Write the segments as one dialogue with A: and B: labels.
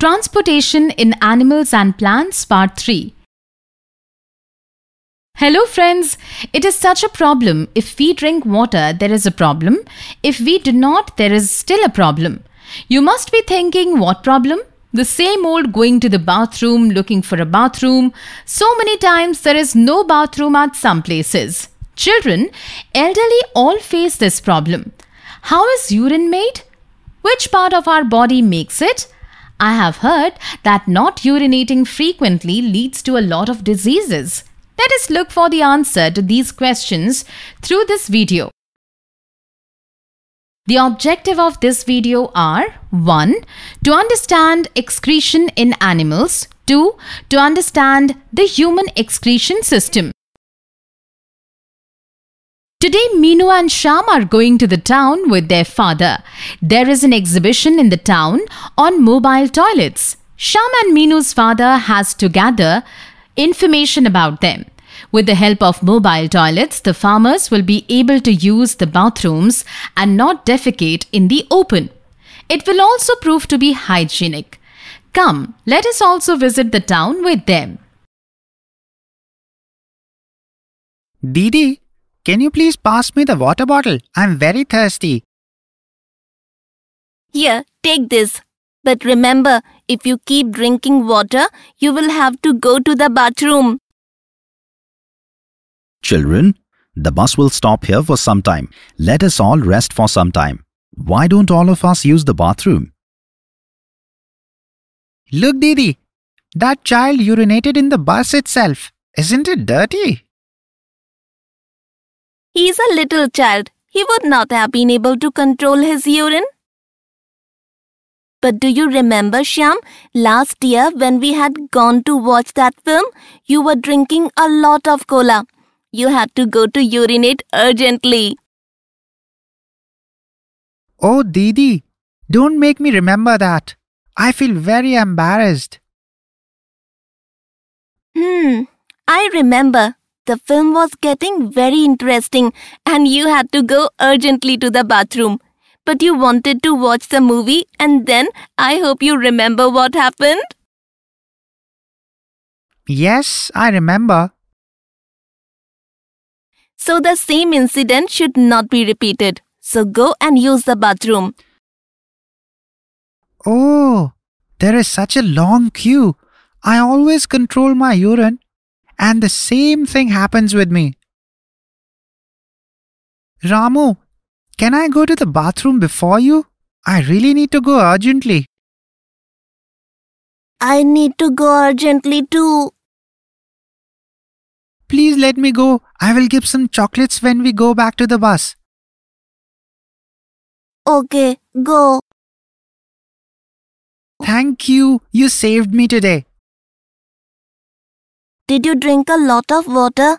A: Transportation in Animals and Plants Part 3 Hello friends, it is such a problem. If we drink water, there is a problem. If we do not, there is still a problem. You must be thinking, what problem? The same old going to the bathroom, looking for a bathroom. So many times there is no bathroom at some places. Children, elderly all face this problem. How is urine made? Which part of our body makes it? I have heard that not urinating frequently leads to a lot of diseases. Let us look for the answer to these questions through this video. The objective of this video are 1. To understand excretion in animals 2. To understand the human excretion system Today, Minu and Sham are going to the town with their father. There is an exhibition in the town on mobile toilets. Sham and Minu's father has to gather information about them. With the help of mobile toilets, the farmers will be able to use the bathrooms and not defecate in the open. It will also prove to be hygienic. Come, let us also visit the town with them.
B: Didi, can you please pass me the water bottle? I'm very thirsty.
C: Here, take this. But remember, if you keep drinking water, you will have to go to the bathroom.
D: Children, the bus will stop here for some time. Let us all rest for some time. Why don't all of us use the bathroom?
B: Look, Didi, that child urinated in the bus itself.
E: Isn't it dirty?
F: He is a little child. He would
C: not have been able to control his urine. But do you remember, Shyam? Last year, when we had gone to watch that film, you were drinking a lot of cola. You had to go to urinate urgently.
E: Oh, Didi, don't make me remember that.
C: I feel very embarrassed. Hmm, I remember. The film was getting very interesting and you had to go urgently to the bathroom. But you wanted to watch the movie and then I hope you remember what happened.
B: Yes, I remember.
F: So the same incident should not be repeated.
C: So go and use the bathroom.
E: Oh,
B: there is such a long queue. I always control my urine and the same thing happens with me. Ramu, can I go to the bathroom before you? I really need to go urgently.
E: I need to go urgently too. Please let me go. I will give some chocolates when we go back to the bus. Okay, go. Thank you. You saved me today. Did you drink a lot of water?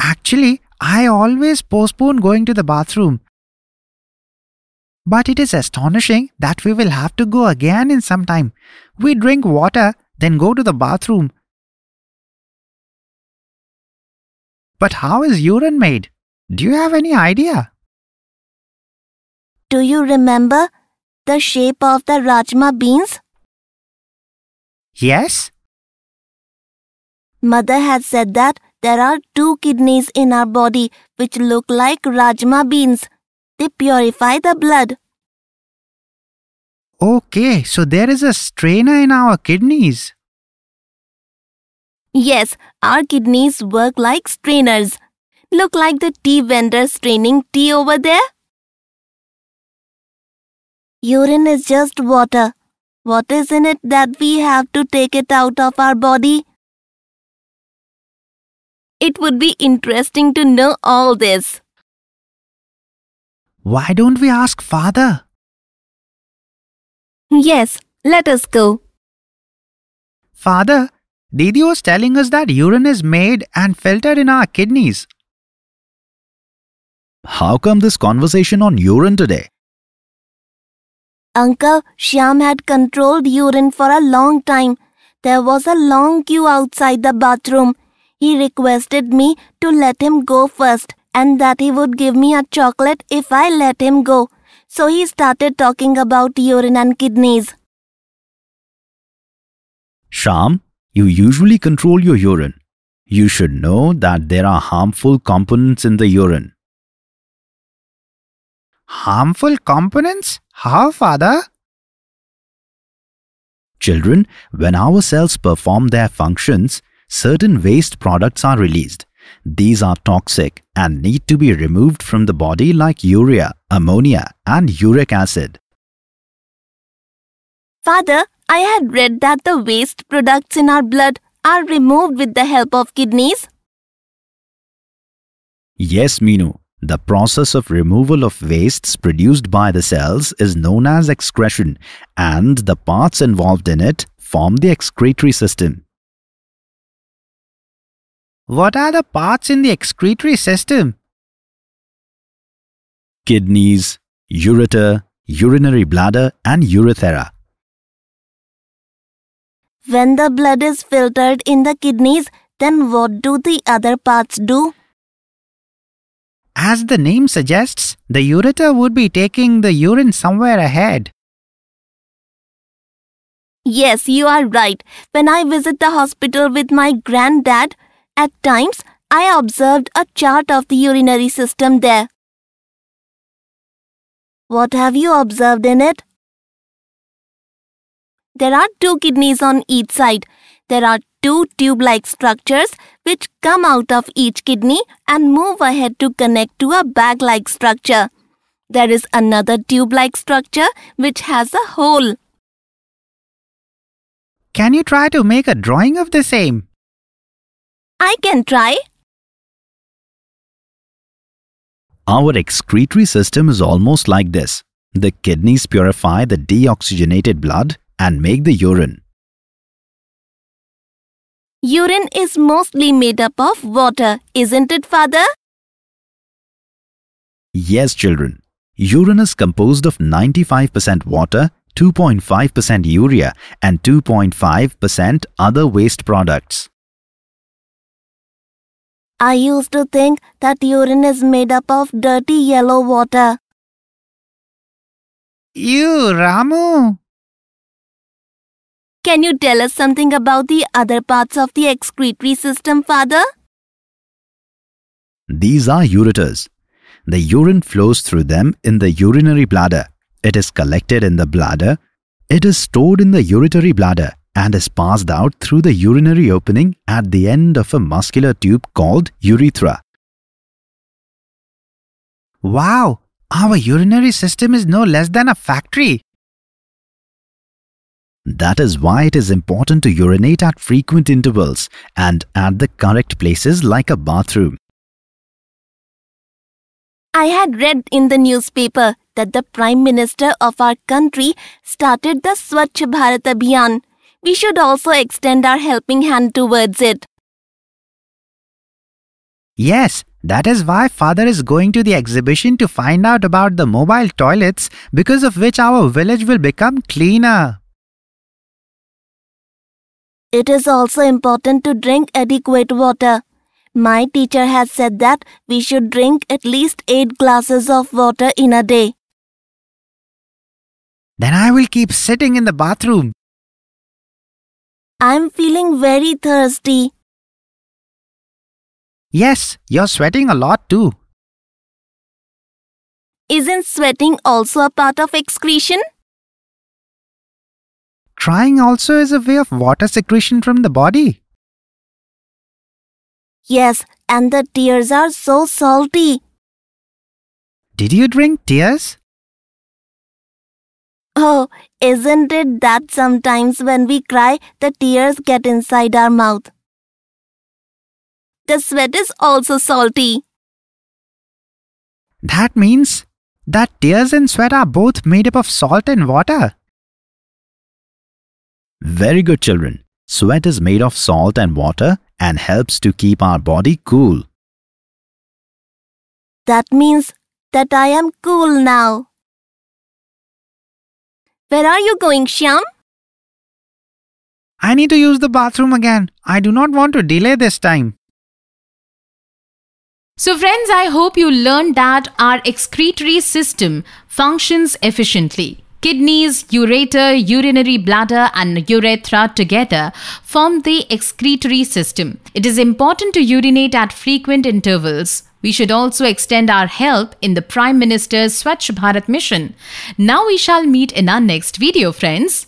E: Actually, I always
B: postpone going to the bathroom. But it is astonishing that we will have to go again in some time. We drink water, then go to the bathroom.
E: But how is urine made? Do you have any idea? Do you remember the shape
C: of the rajma beans? Yes, Mother had said that there are two kidneys in our body which look like rajma beans. They purify the blood.
B: Okay, so there is a strainer in our kidneys.
C: Yes, our kidneys work like strainers. Look like the tea vendor straining tea over there. Urine is just water. What is in it that we have to take it out of our body? It would be interesting to know all this.
E: Why don't we ask father? Yes, let us go. Father, Didi was
B: telling us that urine is made and filtered in our kidneys.
D: How come this conversation on urine today?
C: Uncle, Shyam had controlled urine for a long time. There was a long queue outside the bathroom he requested me to let him go first and that he would give me a chocolate if I let him go. So he started talking about urine and kidneys.
D: Sham, you usually control your urine. You should know that there are harmful components in the urine.
B: Harmful components? How, father? Children, when our cells perform their functions,
D: certain waste products are released. These are toxic and need to be removed from the body like urea, ammonia and uric acid.
C: Father, I had read that the waste products in our blood are removed with the help of kidneys.
D: Yes, Minu. The process of removal of wastes produced by the cells is known as excretion and the parts involved in it form the excretory system.
B: What are the parts in the excretory system?
D: Kidneys, ureter, urinary bladder and urethra.
F: When the blood is filtered in the
C: kidneys, then what do the other parts do?
F: As
B: the name suggests, the ureter would be taking the urine somewhere ahead.
C: Yes, you are right. When I visit the hospital with my granddad, at times, I observed a chart of the urinary system there. What have you observed in it? There are two kidneys on each side. There are two tube-like structures which come out of each kidney and move ahead to connect to a bag-like structure. There is another tube-like structure which has a hole.
E: Can you try to make a drawing of the same? I can try.
D: Our excretory system is almost like this. The kidneys purify the deoxygenated blood and make the urine.
C: Urine is mostly made up of water, isn't it, father?
D: Yes, children. Urine is composed of 95% water, 2.5% urea and 2.5% other waste products.
C: I used to think that urine is made up
F: of dirty yellow water. You, Ramu. Can you tell us something about the other parts of the
C: excretory system, Father?
D: These are ureters. The urine flows through them in the urinary bladder. It is collected in the bladder. It is stored in the urinary bladder and is passed out through the urinary opening
B: at the end of a muscular tube called urethra. Wow, our urinary system is no less than a factory.
D: That is why it is important to urinate at frequent intervals and at the correct places like a bathroom.
C: I had read in the newspaper that the Prime Minister of our country started the Swachh Bharat Abhiyan we should also extend our helping hand towards it.
B: Yes, that is why father is going to the exhibition to find out about the mobile toilets because of which our village will become cleaner.
C: It is also important to drink adequate water. My teacher has said that we should drink at least 8 glasses of water in a day.
B: Then I will keep
E: sitting in the bathroom I'm feeling very thirsty. Yes, you're sweating a lot too.
F: Isn't sweating also a part of excretion?
B: Crying also is a way of water secretion from the body.
E: Yes, and the tears are so salty. Did you drink tears?
C: Oh, isn't it that sometimes when we cry, the tears get inside our mouth? The sweat is also salty.
B: That means that tears and sweat are both made up of salt and water.
D: Very good, children. Sweat is made of salt and water
E: and helps to keep our body cool. That
F: means that I am cool now. Where are you going, Shyam?
B: I need to use the bathroom again. I do not want to delay this time.
A: So, friends, I hope you learned that our excretory system functions efficiently. Kidneys, ureter, urinary bladder, and urethra together form the excretory system. It is important to urinate at frequent intervals. We should also extend our help in the Prime Minister's Swachh Bharat mission. Now we shall meet in our next video, friends.